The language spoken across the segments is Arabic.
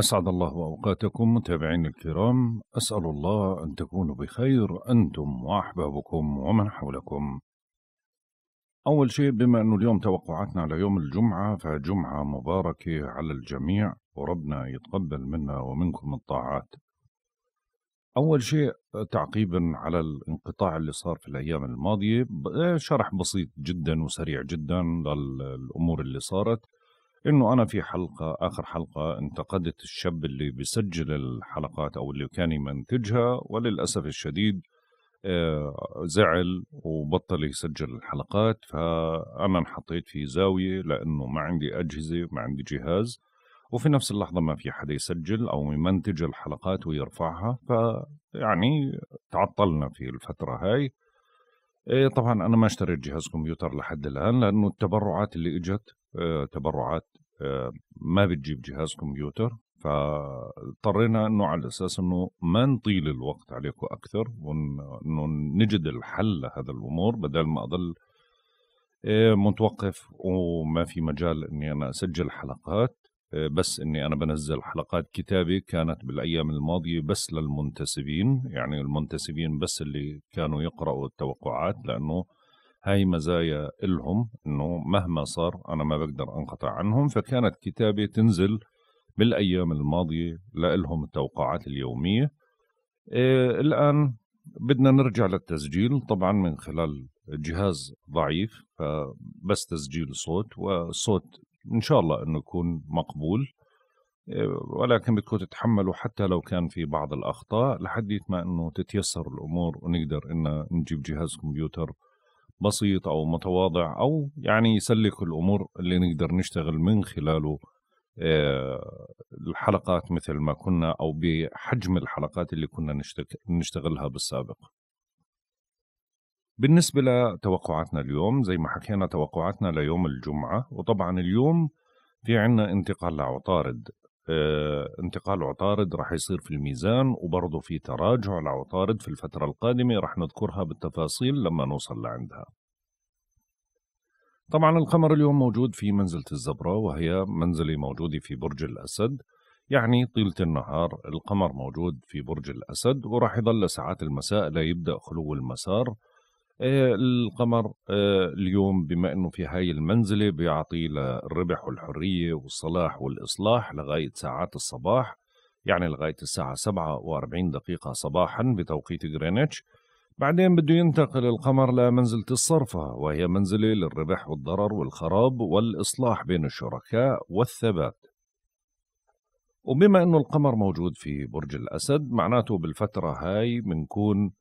أسعد الله أوقاتكم متابعين الكرام أسأل الله أن تكونوا بخير أنتم وأحبابكم ومن حولكم أول شيء بما أنه اليوم توقعاتنا على يوم الجمعة فجمعة مباركة على الجميع وربنا يتقبل منا ومنكم الطاعات أول شيء تعقيبا على الانقطاع اللي صار في الأيام الماضية شرح بسيط جدا وسريع جدا للأمور اللي صارت انه انا في حلقه اخر حلقه انتقدت الشاب اللي بيسجل الحلقات او اللي كان يمنتجها وللاسف الشديد آه، زعل وبطل يسجل الحلقات فانا انحطيت في زاويه لانه ما عندي اجهزه ما عندي جهاز وفي نفس اللحظة ما في حدا يسجل أو يمنتج الحلقات ويرفعها فيعني تعطلنا في الفترة هاي إيه، طبعا أنا ما اشتريت جهاز كمبيوتر لحد الآن لأنه التبرعات اللي إجت آه، تبرعات آه، ما بتجيب جهاز كمبيوتر فاضطرينا انه على اساس انه ما نطيل الوقت عليكم اكثر وانه نجد الحل لهذا الامور بدل ما اضل آه، متوقف وما في مجال اني انا اسجل حلقات بس اني انا بنزل حلقات كتابي كانت بالايام الماضيه بس للمنتسبين يعني المنتسبين بس اللي كانوا يقراوا التوقعات لانه هاي مزايا إلهم أنه مهما صار أنا ما بقدر أنقطع عنهم فكانت كتابة تنزل بالأيام الماضية لإلهم التوقعات اليومية إيه الآن بدنا نرجع للتسجيل طبعا من خلال جهاز ضعيف فبس آه، تسجيل صوت والصوت إن شاء الله أنه يكون مقبول آه، ولكن بدكم تتحملوا حتى لو كان في بعض الاخطاء لحديث ما انه تتيسر الامور ونقدر ان نجيب جهاز كمبيوتر بسيط او متواضع او يعني يسلك الامور اللي نقدر نشتغل من خلاله آه، الحلقات مثل ما كنا او بحجم الحلقات اللي كنا نشتغلها بالسابق. بالنسبة لتوقعاتنا اليوم زي ما حكينا توقعاتنا ليوم الجمعة وطبعا اليوم في عنا انتقال لعطارد آه، انتقال عطارد راح يصير في الميزان وبرضه في تراجع لعطارد في الفترة القادمة راح نذكرها بالتفاصيل لما نوصل لعندها طبعا القمر اليوم موجود في منزلة الزبرة وهي منزلة موجودة في برج الأسد يعني طيلة النهار القمر موجود في برج الأسد وراح يضل لساعات المساء ليبدأ خلو المسار آه، القمر آه، اليوم بما انه في هاي المنزله بيعطي للربح والحريه والصلاح والاصلاح لغايه ساعات الصباح يعني لغايه الساعه 47 دقيقه صباحا بتوقيت غرينتش بعدين بده ينتقل القمر لمنزلة الصرفة وهي منزلة للربح والضرر والخراب والإصلاح بين الشركاء والثبات وبما أنه القمر موجود في برج الأسد معناته بالفترة هاي منكون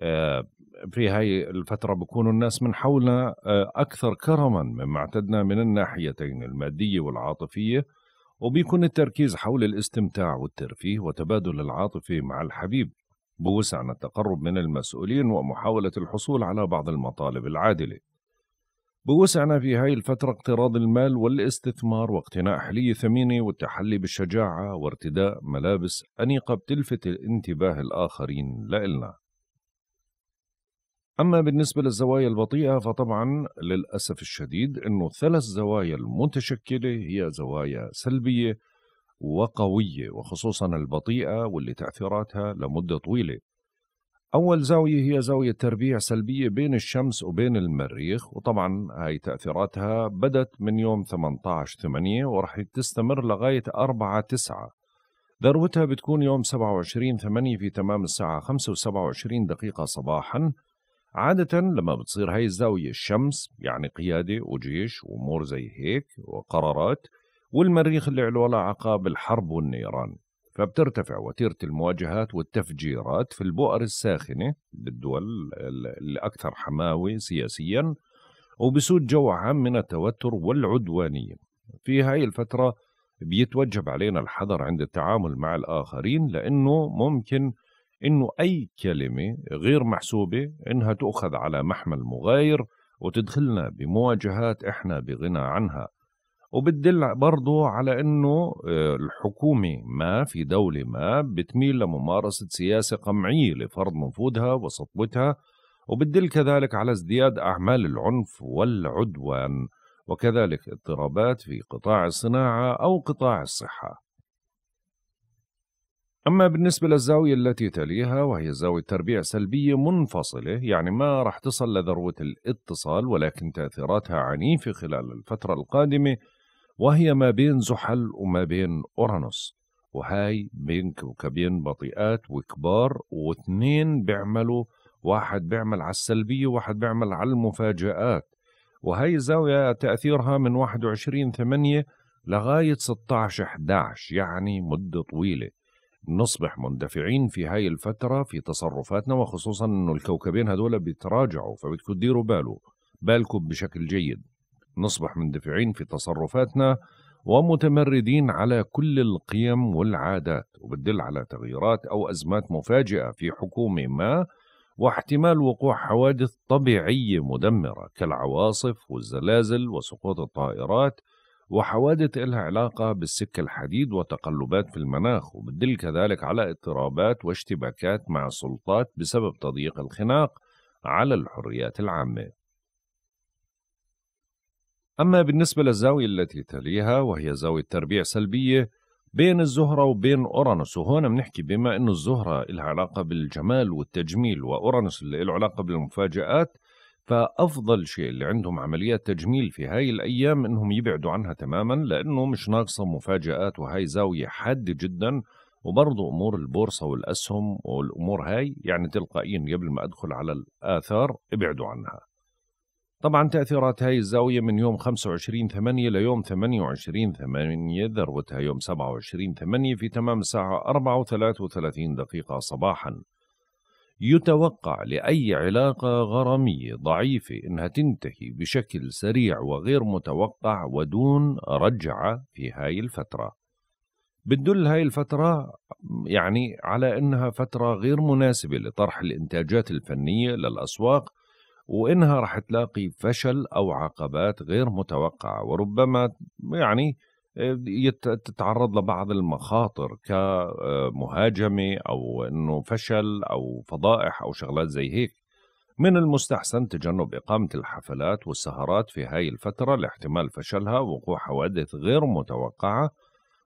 آه، في هاي الفترة بكون الناس من حولنا آه، أكثر كرما مما اعتدنا من الناحيتين المادية والعاطفية وبيكون التركيز حول الاستمتاع والترفيه وتبادل العاطفة مع الحبيب بوسعنا التقرب من المسؤولين ومحاولة الحصول على بعض المطالب العادلة بوسعنا في هاي الفترة اقتراض المال والاستثمار واقتناء حلية ثمينة والتحلي بالشجاعة وارتداء ملابس أنيقة بتلفت انتباه الآخرين لإلنا أما بالنسبة للزوايا البطيئة فطبعا للأسف الشديد أن ثلاث زوايا المتشكلة هي زوايا سلبية وقوية وخصوصا البطيئة واللي تأثيراتها لمدة طويلة أول زاوية هي زاوية تربيع سلبية بين الشمس وبين المريخ وطبعا هاي تأثيراتها بدت من يوم 18 8 ورح تستمر لغاية 4 9 ذروتها بتكون يوم 27 8 في تمام الساعة 5 و27 دقيقة صباحاً عادة لما بتصير هاي الزاوية الشمس يعني قيادة وجيش وأمور زي هيك وقرارات والمريخ اللي له عقاب بالحرب والنيران فبترتفع وتيرة المواجهات والتفجيرات في البؤر الساخنة بالدول الأكثر حماوة سياسيا وبسود جو عام من التوتر والعدوانية في هاي الفترة بيتوجب علينا الحذر عند التعامل مع الآخرين لأنه ممكن انه اي كلمه غير محسوبه انها تؤخذ على محمل مغاير وتدخلنا بمواجهات احنا بغنى عنها وبتدل برضه على انه آه، الحكومه ما في دوله ما بتميل لممارسه سياسه قمعيه لفرض نفوذها وسطوتها وبتدل كذلك على ازدياد اعمال العنف والعدوان وكذلك اضطرابات في قطاع الصناعه او قطاع الصحه أما بالنسبة للزاوية التي تليها وهي زاوية تربيع سلبية منفصلة يعني ما راح تصل لذروة الاتصال ولكن تأثيراتها عنيفة خلال الفترة القادمة وهي ما بين زحل وما بين أورانوس وهاي بين كوكبين بطيئات وكبار واثنين بيعملوا واحد بيعمل على السلبية وواحد بيعمل على المفاجآت وهي الزاوية تأثيرها من 21 8 لغاية 16 11 يعني مدة طويلة نصبح مندفعين في هاي الفترة في تصرفاتنا وخصوصا انه الكوكبين هذول بيتراجعوا فبدكم تديروا باله بالكم بشكل جيد نصبح مندفعين في تصرفاتنا ومتمردين على كل القيم والعادات وبتدل على تغييرات أو أزمات مفاجئة في حكومة ما واحتمال وقوع حوادث طبيعية مدمرة كالعواصف والزلازل وسقوط الطائرات وحوادث إلها علاقة بالسك الحديد وتقلبات في المناخ وبتدل كذلك على اضطرابات واشتباكات مع السلطات بسبب تضييق الخناق على الحريات العامة أما بالنسبة للزاوية التي تليها وهي زاوية تربيع سلبية بين الزهرة وبين أورانوس وهون بنحكي بما أنه الزهرة لها علاقة بالجمال والتجميل وأورانوس اللي له علاقة بالمفاجآت فافضل شيء اللي عندهم عمليات تجميل في هاي الايام انهم يبعدوا عنها تماما لانه مش ناقصه مفاجات وهاي زاويه حاده جدا وبرضه امور البورصه والاسهم والامور هاي يعني تلقائيا قبل ما ادخل على الاثار ابعدوا عنها طبعا تأثيرات هاي الزاوية من يوم 25 8 ليوم 28 8 ذروتها يوم 27 8 في تمام الساعة 4 و33 دقيقة صباحا يتوقع لأي علاقة غرامية ضعيفة أنها تنتهي بشكل سريع وغير متوقع ودون رجعة في هاي الفترة بتدل هاي الفترة يعني على أنها فترة غير مناسبة لطرح الإنتاجات الفنية للأسواق وإنها رح تلاقي فشل أو عقبات غير متوقعة وربما يعني تتعرض لبعض المخاطر كمهاجمة أو أنه فشل أو فضائح أو شغلات زي هيك من المستحسن تجنب إقامة الحفلات والسهرات في هاي الفترة لاحتمال فشلها ووقوع حوادث غير متوقعة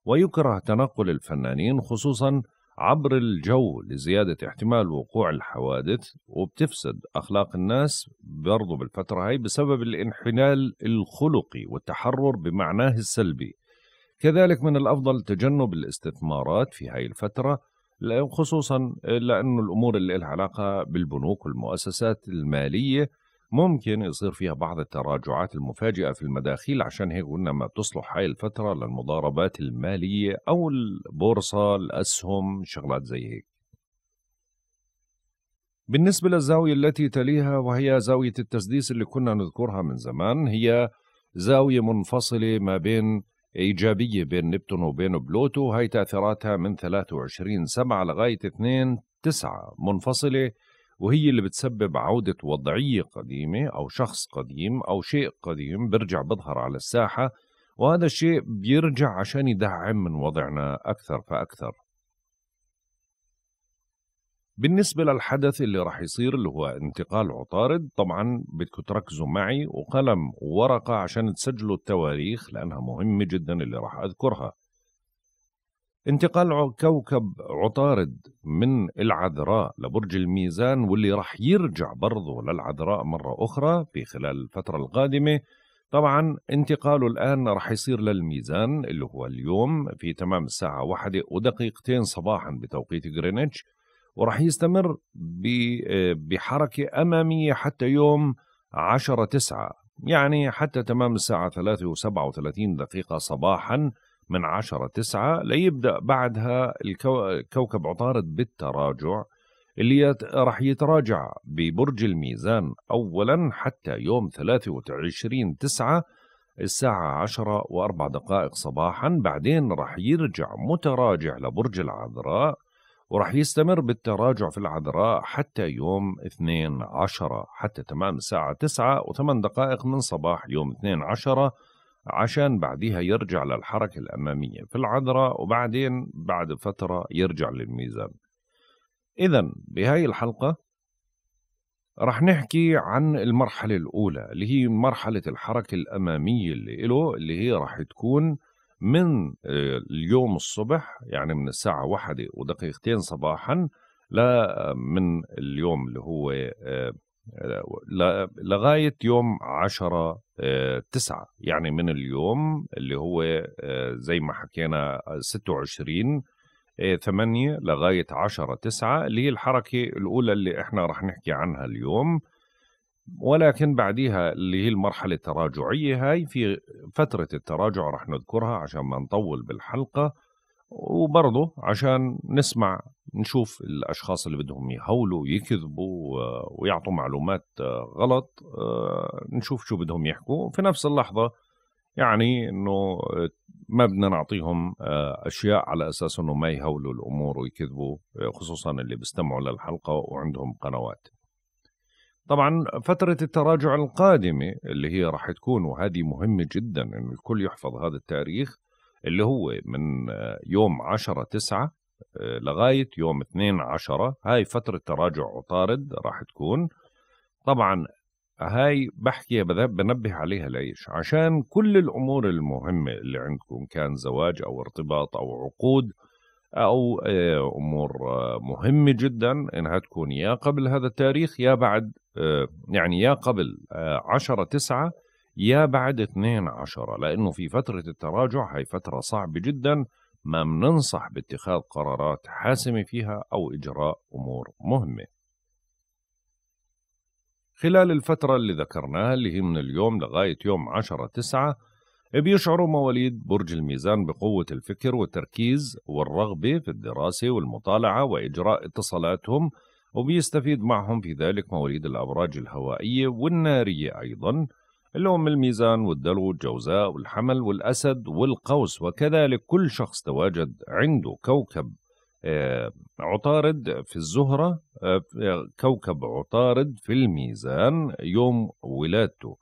ويكره تنقل الفنانين خصوصا عبر الجو لزيادة احتمال وقوع الحوادث وبتفسد أخلاق الناس برضو بالفترة هاي بسبب الانحلال الخلقي والتحرر بمعناه السلبي كذلك من الأفضل تجنب الاستثمارات في هاي الفترة خصوصا لأنه الأمور اللي لها علاقة بالبنوك والمؤسسات المالية ممكن يصير فيها بعض التراجعات المفاجئة في المداخيل عشان هيك قلنا ما بتصلح هاي الفترة للمضاربات المالية أو البورصة الأسهم شغلات زي هيك بالنسبة للزاوية التي تليها وهي زاوية التسديس اللي كنا نذكرها من زمان هي زاوية منفصلة ما بين إيجابية بين نبتون وبين بلوتو هاي تأثيراتها من 23 سبعة لغاية 2 تسعة منفصلة وهي اللي بتسبب عودة وضعية قديمة أو شخص قديم أو شيء قديم برجع بظهر على الساحة وهذا الشيء بيرجع عشان يدعم من وضعنا أكثر فأكثر بالنسبة للحدث اللي راح يصير اللي هو انتقال عطارد طبعا بدكم تركزوا معي وقلم وورقة عشان تسجلوا التواريخ لأنها مهمة جدا اللي راح أذكرها انتقال كوكب عطارد من العذراء لبرج الميزان واللي راح يرجع برضه للعذراء مرة أخرى في خلال الفترة القادمة طبعا انتقاله الآن راح يصير للميزان اللي هو اليوم في تمام الساعة واحدة ودقيقتين صباحا بتوقيت غرينتش وراح يستمر بحركة أمامية حتى يوم 10 9 يعني حتى تمام الساعة ثلاثة وسبعة وثلاثين دقيقة صباحا من 10 9 ليبدأ بعدها كوكب عطارد بالتراجع اللي راح يتراجع ببرج الميزان أولا حتى يوم 23 9 الساعة 10 و4 دقائق صباحا بعدين راح يرجع متراجع لبرج العذراء وراح يستمر بالتراجع في العذراء حتى يوم 12 حتى تمام الساعة 9 و8 دقائق من صباح يوم 12 عشان بعديها يرجع للحركة الأمامية في العذراء وبعدين بعد فترة يرجع للميزان إذا بهاي الحلقة رح نحكي عن المرحلة الأولى اللي هي مرحلة الحركة الأمامية اللي له اللي هي رح تكون من آه، اليوم الصبح يعني من الساعة واحدة ودقيقتين صباحا لا آه، من اليوم اللي هو آه، لغاية يوم عشرة تسعة يعني من اليوم اللي هو زي ما حكينا 26 8 لغاية عشرة تسعة اللي هي الحركة الأولى اللي احنا رح نحكي عنها اليوم ولكن بعديها اللي هي المرحلة التراجعية هاي في فترة التراجع رح نذكرها عشان ما نطول بالحلقة وبرضه عشان نسمع نشوف الأشخاص اللي بدهم يهولوا يكذبوا ويعطوا معلومات آه، غلط آه، نشوف شو بدهم يحكوا في نفس اللحظة يعني انه آه، ما بدنا نعطيهم اشياء على اساس انه ما يهولوا الامور ويكذبوا خصوصا اللي بيستمعوا للحلقه وعندهم قنوات. طبعا فترة التراجع القادمة اللي هي راح تكون وهذه مهمة جدا انه الكل يحفظ هذا التاريخ اللي هو من آه، يوم 10 9 آه، لغاية يوم 2 10 هاي فترة تراجع عطارد راح تكون طبعا هاي بحكي بنبه عليها ليش عشان كل الأمور المهمة اللي عندكم كان زواج أو ارتباط أو عقود او آه، امور آه، مهمه جدا انها تكون يا قبل هذا التاريخ يا بعد آه، يعني يا قبل 10 9 يا بعد 2 10 لانه في فتره التراجع هي فتره صعبه جدا ما بننصح باتخاذ قرارات حاسمه فيها او اجراء امور مهمه. خلال الفتره اللي ذكرناها اللي هي من اليوم لغايه يوم 10 9 بيشعروا مواليد برج الميزان بقوة الفكر والتركيز والرغبة في الدراسة والمطالعة وإجراء اتصالاتهم وبيستفيد معهم في ذلك مواليد الأبراج الهوائية والنارية أيضا اللي هم الميزان والدلو والجوزاء والحمل والأسد والقوس وكذلك كل شخص تواجد عنده كوكب آه، عطارد في الزهرة آه، كوكب عطارد في الميزان يوم ولادته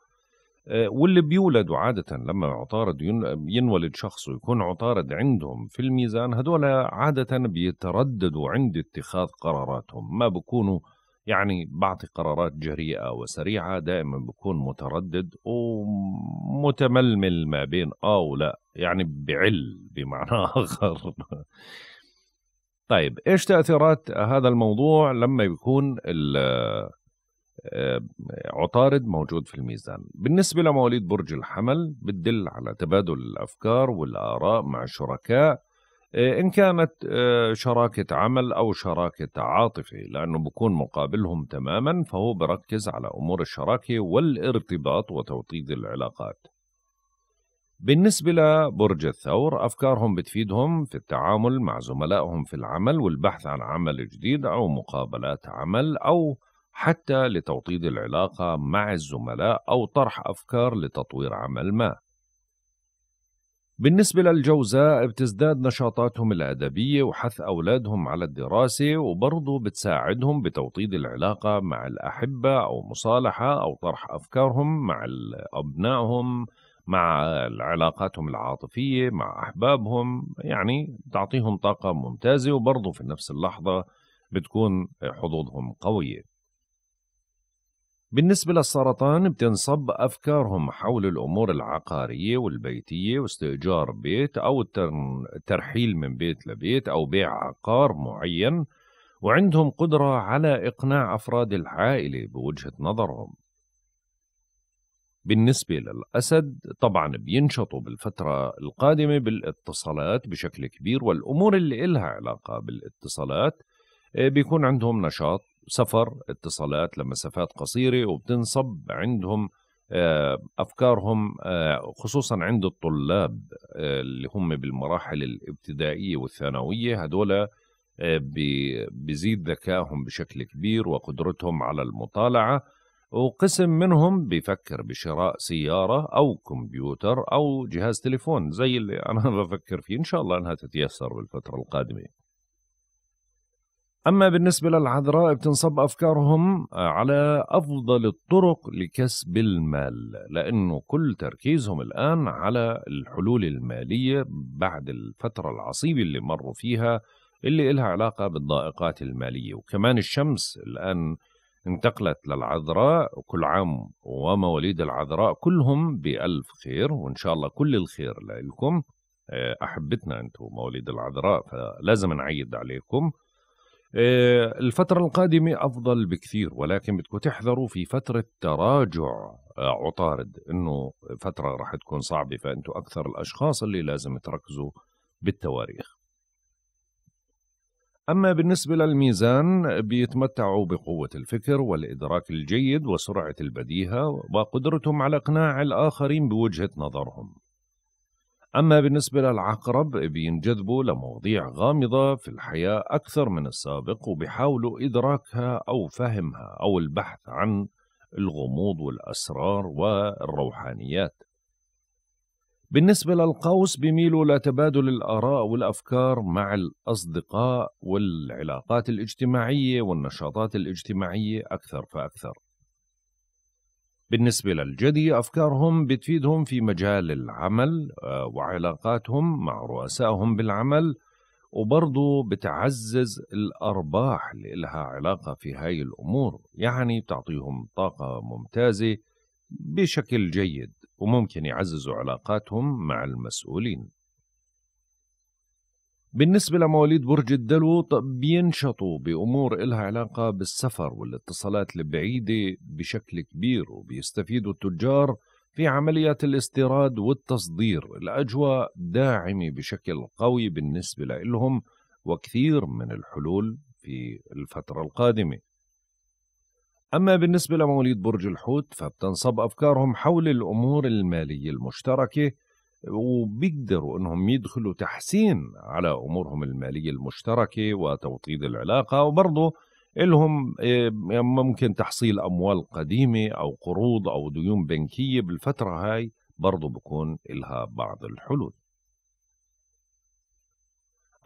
آه، واللي بيولدوا عادة لما عطارد ينولد شخص ويكون عطارد عندهم في الميزان هدول عادة بيترددوا عند اتخاذ قراراتهم ما بكونوا يعني بعطي قرارات جريئة وسريعة دائما بكون متردد ومتململ ما بين آه ولا يعني بعل بمعنى آخر طيب إيش تأثيرات هذا الموضوع لما يكون مطارد موجود في الميزان بالنسبة لمواليد برج الحمل بتدل على تبادل الأفكار والآراء مع الشركاء آه، إن كانت آه، شراكة عمل أو شراكة عاطفة لأنه بكون مقابلهم تماما فهو بركز على أمور الشراكة والارتباط وتوطيد العلاقات بالنسبة لبرج الثور أفكارهم بتفيدهم في التعامل مع زملائهم في العمل والبحث عن عمل جديد أو مقابلات عمل أو حتى لتوطيد العلاقة مع الزملاء أو طرح أفكار لتطوير عمل ما. بالنسبة للجوزاء بتزداد نشاطاتهم الأدبية وحث أولادهم على الدراسة وبرضه بتساعدهم بتوطيد العلاقة مع الأحبة أو مصالحة أو طرح أفكارهم مع أبنائهم مع علاقاتهم العاطفية مع أحبابهم يعني تعطيهم طاقة ممتازة وبرضه في نفس اللحظة بتكون حظوظهم قوية بالنسبة للسرطان بتنصب أفكارهم حول الأمور العقارية والبيتية واستئجار بيت أو الترحيل من بيت لبيت أو بيع عقار معين وعندهم قدرة على إقناع أفراد العائلة بوجهة نظرهم بالنسبة للأسد طبعا بينشطوا بالفترة القادمة بالاتصالات بشكل كبير والأمور اللي إلها علاقة بالاتصالات آه، بيكون عندهم نشاط سفر اتصالات لمسافات قصيرة وبتنصب عندهم آه، أفكارهم آه، خصوصا عند الطلاب آه، اللي هم بالمراحل الابتدائية والثانوية هدول بيزيد ذكائهم بشكل كبير وقدرتهم على المطالعة وقسم منهم بفكر بشراء سيارة أو كمبيوتر أو جهاز تليفون زي اللي أنا بفكر فيه إن شاء الله أنها تتيسر بالفترة القادمة أما بالنسبة للعذراء بتنصب أفكارهم آه، على أفضل الطرق لكسب المال لأنه كل تركيزهم الآن على الحلول المالية بعد الفترة العصيبة اللي مروا فيها اللي إلها علاقة بالضائقات المالية وكمان الشمس الآن انتقلت للعذراء وكل عام ومواليد العذراء كلهم بألف خير وإن شاء الله كل الخير لكم آه، أحبتنا أنتم مواليد العذراء فلازم نعيد عليكم آه، الفترة القادمة أفضل بكثير ولكن بدكم تحذروا في فترة تراجع آه، عطارد انه فترة راح تكون صعبة فأنتم أكثر الأشخاص اللي لازم تركزوا بالتواريخ أما بالنسبة للميزان بيتمتعوا بقوة الفكر والإدراك الجيد وسرعة البديهة وقدرتهم على إقناع الآخرين بوجهة نظرهم أما بالنسبة للعقرب بينجذبوا لمواضيع غامضة في الحياة أكثر من السابق وبيحاولوا إدراكها أو فهمها أو البحث عن الغموض والأسرار والروحانيات بالنسبة للقوس بيميلوا لتبادل الآراء والأفكار مع الأصدقاء والعلاقات الاجتماعية والنشاطات الاجتماعية أكثر فأكثر بالنسبة للجدي أفكارهم بتفيدهم في مجال العمل آه، وعلاقاتهم مع رؤسائهم بالعمل وبرضو بتعزز الأرباح اللي لها علاقة في هاي الأمور يعني بتعطيهم طاقة ممتازة بشكل جيد وممكن يعززوا علاقاتهم مع المسؤولين بالنسبة لمواليد برج الدلو بينشطوا بأمور إلها علاقة بالسفر والاتصالات البعيدة بشكل كبير وبيستفيدوا التجار في عمليات الاستيراد والتصدير الأجواء داعمة بشكل قوي بالنسبة لهم وكثير من الحلول في الفترة القادمة أما بالنسبة لمواليد برج الحوت فبتنصب أفكارهم حول الأمور المالية المشتركة وبيقدروا انهم يدخلوا تحسين على امورهم الماليه المشتركه وتوطيد العلاقه وبرضه لهم آه، ممكن تحصيل اموال قديمه او قروض او ديون بنكيه بالفتره هاي برضه بكون لها بعض الحلول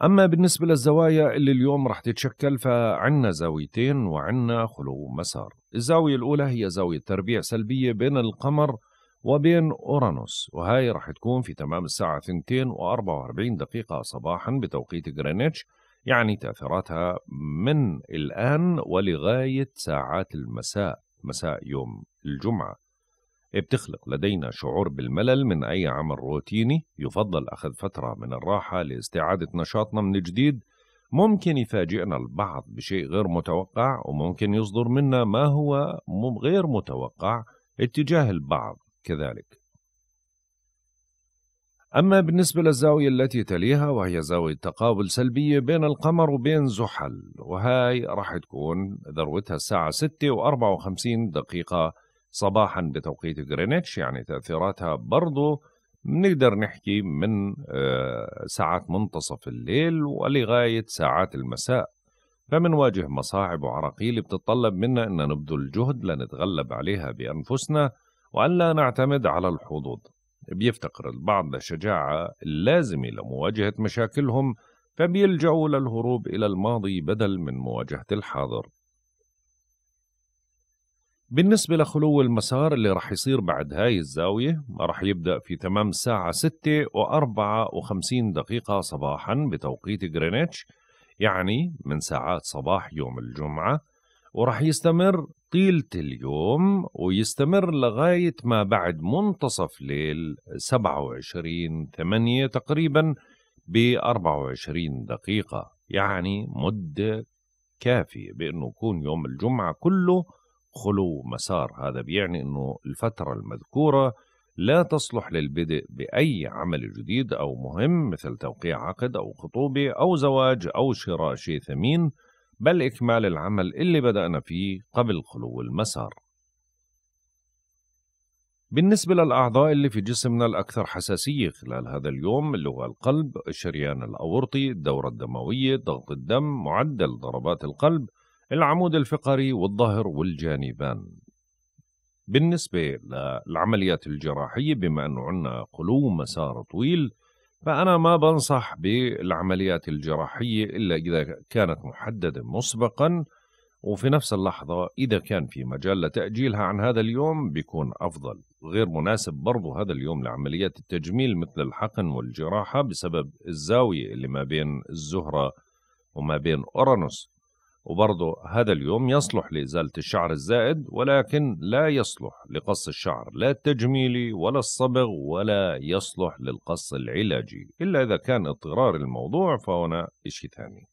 أما بالنسبة للزوايا اللي اليوم رح تتشكل فعنا زاويتين وعنا خلو مسار الزاوية الأولى هي زاوية تربيع سلبية بين القمر وبين أورانوس وهاي رح تكون في تمام الساعة 2 و44 دقيقة صباحا بتوقيت غرينتش يعني تأثيراتها من الآن ولغاية ساعات المساء مساء يوم الجمعة بتخلق لدينا شعور بالملل من أي عمل روتيني يفضل أخذ فترة من الراحة لاستعادة نشاطنا من جديد ممكن يفاجئنا البعض بشيء غير متوقع وممكن يصدر منا ما هو غير متوقع اتجاه البعض كذلك أما بالنسبة للزاوية التي تليها وهي زاوية تقابل سلبية بين القمر وبين زحل وهاي راح تكون ذروتها الساعة 6 و54 دقيقة صباحا بتوقيت غرينتش يعني تأثيراتها برضو بنقدر نحكي من آه، ساعات منتصف الليل ولغاية ساعات المساء فمنواجه مصاعب وعراقيل بتطلب منا أن نبذل جهد لنتغلب عليها بأنفسنا وألا نعتمد على الحظوظ بيفتقر البعض للشجاعة اللازمة لمواجهة مشاكلهم فبيلجأوا للهروب إلى الماضي بدل من مواجهة الحاضر بالنسبة لخلو المسار اللي رح يصير بعد هاي الزاوية رح يبدأ في تمام الساعة ستة و وخمسين دقيقة صباحا بتوقيت غرينتش يعني من ساعات صباح يوم الجمعة ورح يستمر طيلة اليوم ويستمر لغاية ما بعد منتصف ليل 27 8 تقريبا ب 24 دقيقة يعني مدة كافية بأنه يكون يوم الجمعة كله خلو مسار هذا بيعني أنه الفترة المذكورة لا تصلح للبدء بأي عمل جديد أو مهم مثل توقيع عقد أو خطوبة أو زواج أو شراء شيء ثمين بل إكمال العمل اللي بدأنا فيه قبل خلو المسار بالنسبة للأعضاء اللي في جسمنا الأكثر حساسية خلال هذا اليوم اللي هو القلب، الشريان الأورطي، الدورة الدموية، ضغط الدم، معدل ضربات القلب، العمود الفقري والظهر والجانبان. بالنسبة للعمليات الجراحية بما أنه عندنا خلو مسار طويل فأنا ما بنصح بالعمليات الجراحية إلا إذا كانت محددة مسبقا وفي نفس اللحظة إذا كان في مجال لتأجيلها عن هذا اليوم بيكون أفضل غير مناسب برضو هذا اليوم لعمليات التجميل مثل الحقن والجراحة بسبب الزاوية اللي ما بين الزهرة وما بين أورانوس وبرضه هذا اليوم يصلح لإزالة الشعر الزائد ولكن لا يصلح لقص الشعر لا التجميلي ولا الصبغ ولا يصلح للقص العلاجي إلا إذا كان اضطرار الموضوع فهنا إشي ثاني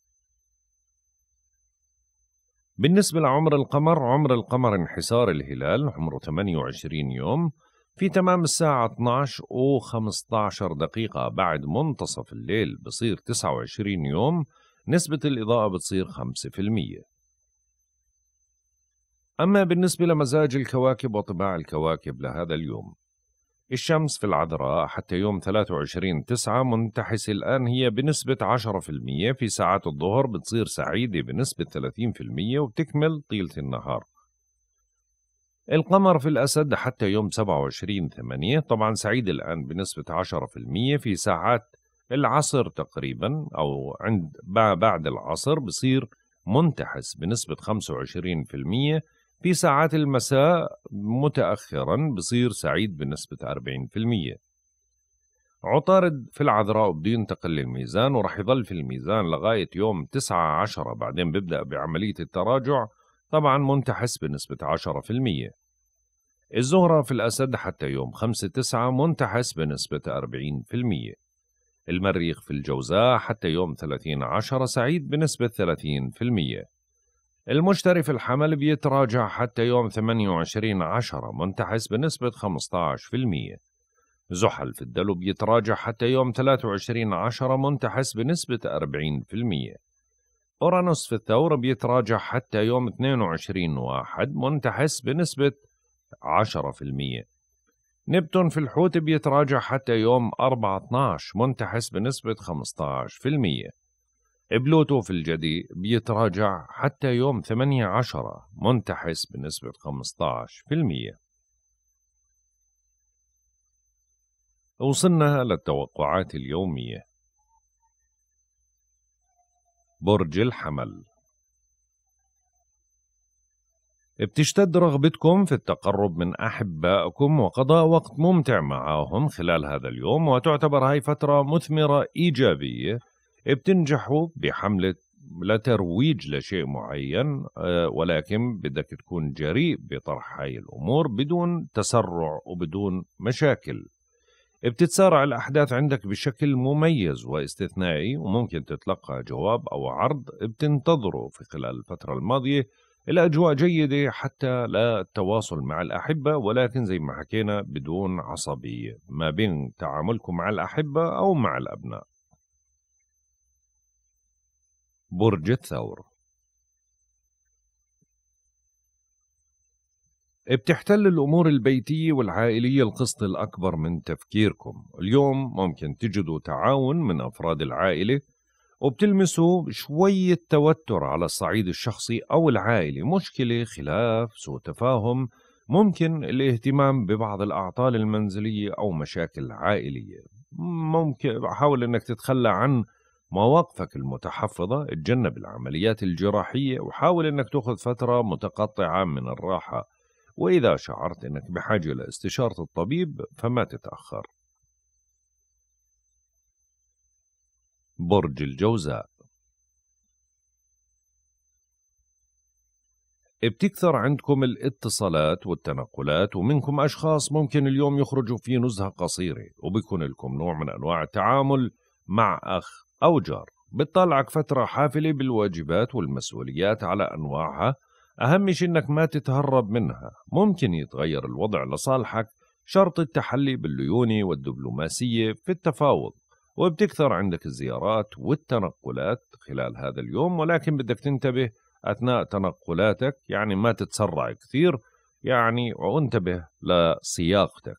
بالنسبة لعمر القمر عمر القمر انحسار الهلال عمره 28 يوم في تمام الساعة 12 و 15 دقيقة بعد منتصف الليل بصير 29 يوم نسبة الإضاءة بتصير 5% أما بالنسبة لمزاج الكواكب وطباع الكواكب لهذا اليوم الشمس في العذراء حتى يوم 23 9 منتحس الآن هي بنسبة 10% في ساعات الظهر بتصير سعيدة بنسبة 30% وبتكمل طيلة النهار القمر في الأسد حتى يوم 27 8 طبعا سعيد الآن بنسبة 10% في ساعات العصر تقريبا او عند بعد العصر بصير منتحس بنسبه 25% في ساعات المساء متاخرا بصير سعيد بنسبه 40% عطارد في العذراء بده ينتقل للميزان ورح يظل في الميزان لغاية يوم تسعة عشرة بعدين بيبدأ بعملية التراجع طبعا منتحس بنسبة عشرة في المية الزهرة في الأسد حتى يوم خمسة تسعة منتحس بنسبة أربعين في المية المريخ في الجوزاء حتى يوم 30 عشر سعيد بنسبة 30% المشتري في الحمل بيتراجع حتى يوم 28 عشر منتحس بنسبة 15% زحل في الدلو بيتراجع حتى يوم 23 عشرة منتحس بنسبة 40% أورانوس في الثور بيتراجع حتى يوم 22 واحد منتحس بنسبة 10% نبتون في الحوت بيتراجع حتى يوم 4/12 منتحس بنسبة 15% بلوتو في الجدي بيتراجع حتى يوم 8 10 منتحس بنسبة 15% وصلنا للتوقعات اليومية برج الحمل بتشتد رغبتكم في التقرب من أحبائكم وقضاء وقت ممتع معهم خلال هذا اليوم وتعتبر هاي فترة مثمرة إيجابية بتنجحوا بحملة لترويج لشيء معين آه، ولكن بدك تكون جريء بطرح هاي الأمور بدون تسرع وبدون مشاكل بتتسارع الأحداث عندك بشكل مميز واستثنائي وممكن تتلقى جواب أو عرض بتنتظره في خلال الفترة الماضية الأجواء جيدة حتى لا التواصل مع الأحبة ولكن زي ما حكينا بدون عصبية ما بين تعاملكم مع الأحبة أو مع الأبناء برج الثور بتحتل الأمور البيتية والعائلية القسط الأكبر من تفكيركم اليوم ممكن تجدوا تعاون من أفراد العائلة وبتلمسوا شوية توتر على الصعيد الشخصي أو العائلي مشكلة خلاف سوء تفاهم ممكن الاهتمام ببعض الأعطال المنزلية أو مشاكل عائلية ممكن حاول أنك تتخلى عن مواقفك المتحفظة اتجنب العمليات الجراحية وحاول أنك تأخذ فترة متقطعة من الراحة وإذا شعرت أنك بحاجة لاستشارة الطبيب فما تتأخر برج الجوزاء بتكثر عندكم الاتصالات والتنقلات ومنكم أشخاص ممكن اليوم يخرجوا في نزهة قصيرة وبيكون لكم نوع من أنواع التعامل مع أخ أو جار بتطلعك فترة حافلة بالواجبات والمسؤوليات على أنواعها أهم شيء إنك ما تتهرب منها ممكن يتغير الوضع لصالحك شرط التحلي بالليونة والدبلوماسية في التفاوض وبتكثر عندك الزيارات والتنقلات خلال هذا اليوم ولكن بدك تنتبه أثناء تنقلاتك يعني ما تتسرع كثير يعني وانتبه لسياقتك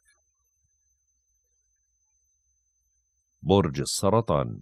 برج السرطان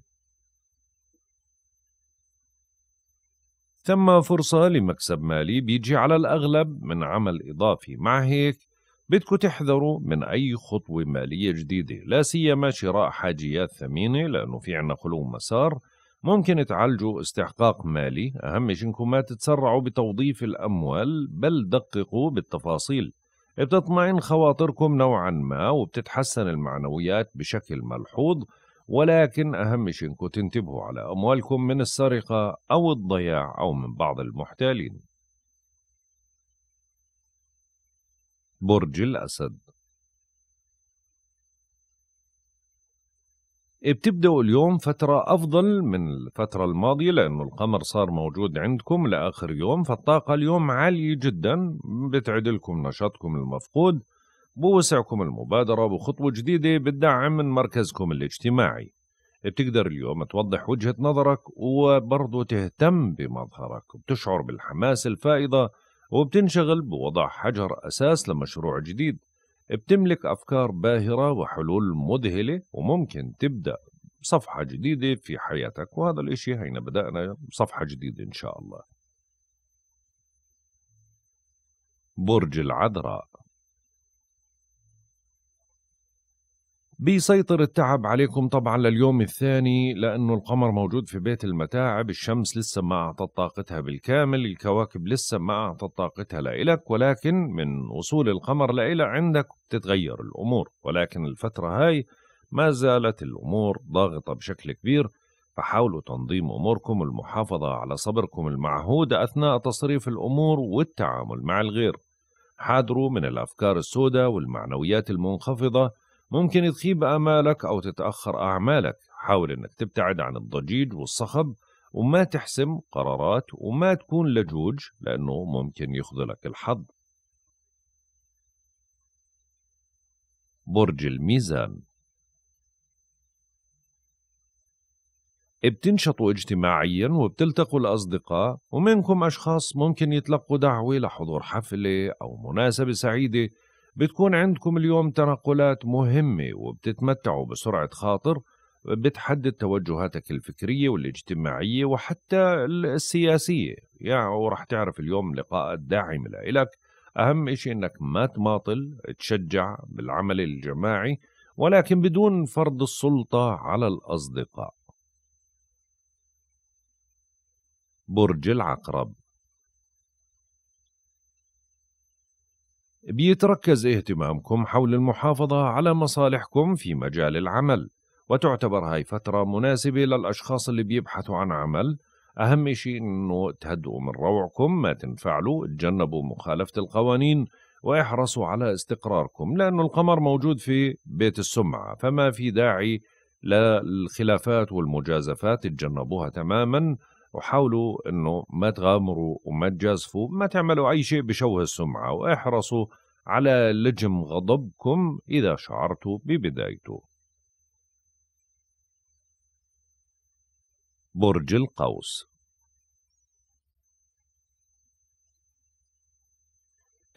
ثم فرصة لمكسب مالي بيجي على الأغلب من عمل إضافي مع هيك بدكم تحذروا من أي خطوة مالية جديدة لا سيما شراء حاجيات ثمينة لأنه في عنا خلو مسار ممكن تعالجوا استحقاق مالي أهم شيء إنكم ما تتسرعوا بتوظيف الأموال بل دققوا بالتفاصيل بتطمئن خواطركم نوعا ما وبتتحسن المعنويات بشكل ملحوظ ولكن أهم شيء إنكم تنتبهوا على أموالكم من السرقة أو الضياع أو من بعض المحتالين برج الأسد بتبدأوا اليوم فترة أفضل من الفترة الماضية لأنه القمر صار موجود عندكم لآخر يوم فالطاقة اليوم عالية جدا بتعدلكم نشاطكم المفقود بوسعكم المبادرة بخطوة جديدة بتدعم من مركزكم الاجتماعي بتقدر اليوم توضح وجهة نظرك وبرضه تهتم بمظهرك بتشعر بالحماس الفائضة وبتنشغل بوضع حجر أساس لمشروع جديد بتملك أفكار باهرة وحلول مذهلة وممكن تبدأ صفحة جديدة في حياتك وهذا الإشي هينا بدأنا صفحة جديدة إن شاء الله برج العذراء بيسيطر التعب عليكم طبعا لليوم الثاني لأنه القمر موجود في بيت المتاعب الشمس لسه ما أعطت طاقتها بالكامل الكواكب لسه ما أعطت طاقتها لإلك ولكن من وصول القمر لإلى عندك تتغير الأمور ولكن الفترة هاي ما زالت الأمور ضاغطة بشكل كبير فحاولوا تنظيم أموركم والمحافظة على صبركم المعهود أثناء تصريف الأمور والتعامل مع الغير حاذروا من الأفكار السوداء والمعنويات المنخفضة ممكن تخيب آمالك أو تتأخر أعمالك حاول أنك تبتعد عن الضجيج والصخب وما تحسم قرارات وما تكون لجوج لأنه ممكن يخذلك الحظ برج الميزان بتنشطوا اجتماعيا وبتلتقوا الأصدقاء ومنكم أشخاص ممكن يتلقوا دعوة لحضور حفلة أو مناسبة سعيدة بتكون عندكم اليوم تنقلات مهمة وبتتمتعوا بسرعة خاطر بتحدد توجهاتك الفكرية والاجتماعية وحتى السياسية يعني ورح تعرف اليوم لقاءات داعمة لإلك أهم شيء أنك ما تماطل تشجع بالعمل الجماعي ولكن بدون فرض السلطة على الأصدقاء برج العقرب بيتركز اهتمامكم حول المحافظة على مصالحكم في مجال العمل وتعتبر هاي فترة مناسبة للأشخاص اللي بيبحثوا عن عمل أهم شيء أنه تهدؤوا من روعكم ما تنفعلوا تجنبوا مخالفة القوانين واحرصوا على استقراركم لأنه القمر موجود في بيت السمعة فما في داعي للخلافات والمجازفات تجنبوها تماما وحاولوا أنه ما تغامروا وما تجازفوا ما تعملوا أي شيء بشوه السمعة واحرصوا على لجم غضبكم إذا شعرت ببدايته برج القوس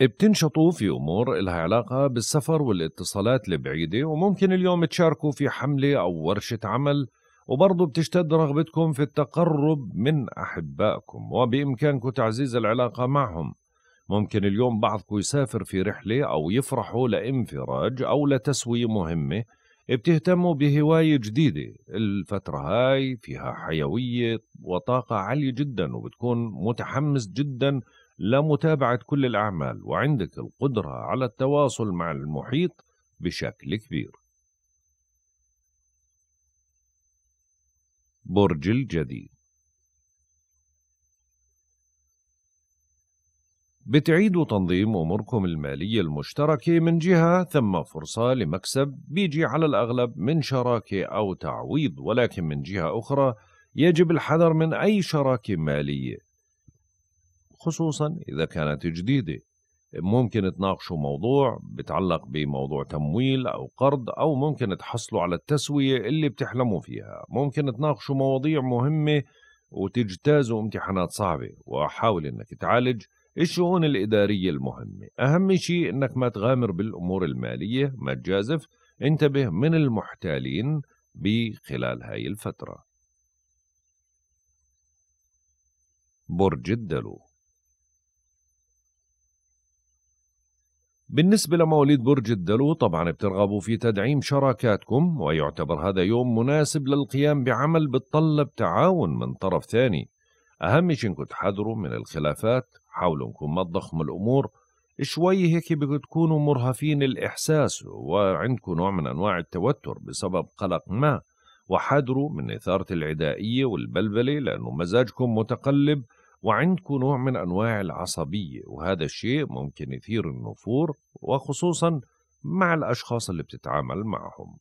بتنشطوا في أمور إلها علاقة بالسفر والاتصالات البعيدة وممكن اليوم تشاركوا في حملة أو ورشة عمل وبرضه بتشتد رغبتكم في التقرب من أحبائكم وبإمكانكم تعزيز العلاقة معهم ممكن اليوم بعضكم يسافر في رحلة أو يفرحوا لانفراج أو لتسوية مهمة بتهتموا بهواية جديدة الفترة هاي فيها حيوية وطاقة عالية جدا وبتكون متحمس جدا لمتابعة كل الأعمال وعندك القدرة على التواصل مع المحيط بشكل كبير برج الجديد بتعيدوا تنظيم أموركم المالية المشتركة من جهة ثم فرصة لمكسب بيجي على الأغلب من شراكة أو تعويض ولكن من جهة أخرى يجب الحذر من أي شراكة مالية خصوصا إذا كانت جديدة ممكن تناقشوا موضوع بتعلق بموضوع تمويل أو قرض أو ممكن تحصلوا على التسوية اللي بتحلموا فيها ممكن تناقشوا مواضيع مهمة وتجتازوا امتحانات صعبة وحاول أنك تعالج الشؤون الإدارية المهمة أهم شيء أنك ما تغامر بالأمور المالية ما تجازف انتبه من المحتالين بخلال هاي الفترة برج الدلو بالنسبة لمواليد برج الدلو طبعا بترغبوا في تدعيم شراكاتكم ويعتبر هذا يوم مناسب للقيام بعمل بتطلب تعاون من طرف ثاني أهم شيء انكم تحذروا من الخلافات حاولوا انكم ما تضخموا الأمور شوي هيك بدكم تكونوا مرهفين الإحساس وعندكم نوع من أنواع التوتر بسبب قلق ما وحذروا من إثارة العدائية والبلبلة لأنه مزاجكم متقلب وعندكم نوع من أنواع العصبية وهذا الشيء ممكن يثير النفور وخصوصا مع الأشخاص اللي بتتعامل معهم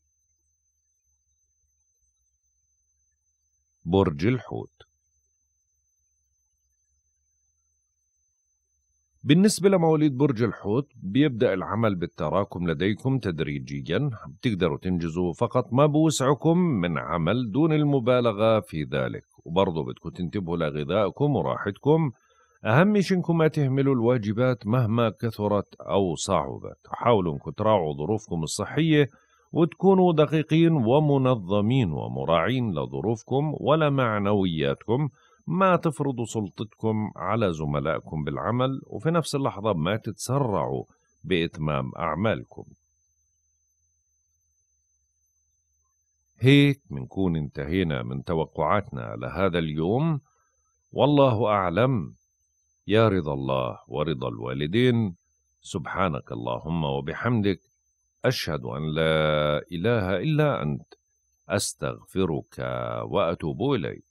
برج الحوت بالنسبة لمواليد برج الحوت بيبدأ العمل بالتراكم لديكم تدريجيا بتقدروا تنجزوا فقط ما بوسعكم من عمل دون المبالغة في ذلك وبرضه بدكم تنتبهوا لغذائكم وراحتكم أهم شيء إنكم ما تهملوا الواجبات مهما كثرت أو صعبت حاولوا إنكم تراعوا ظروفكم الصحية وتكونوا دقيقين ومنظمين ومراعين لظروفكم ولمعنوياتكم ما تفرضوا سلطتكم على زملائكم بالعمل وفي نفس اللحظة ما تتسرعوا بإتمام أعمالكم هيك منكون انتهينا من توقعاتنا لهذا اليوم والله أعلم يا رضا الله ورضا الوالدين سبحانك اللهم وبحمدك أشهد أن لا إله إلا أنت أستغفرك وأتوب إليك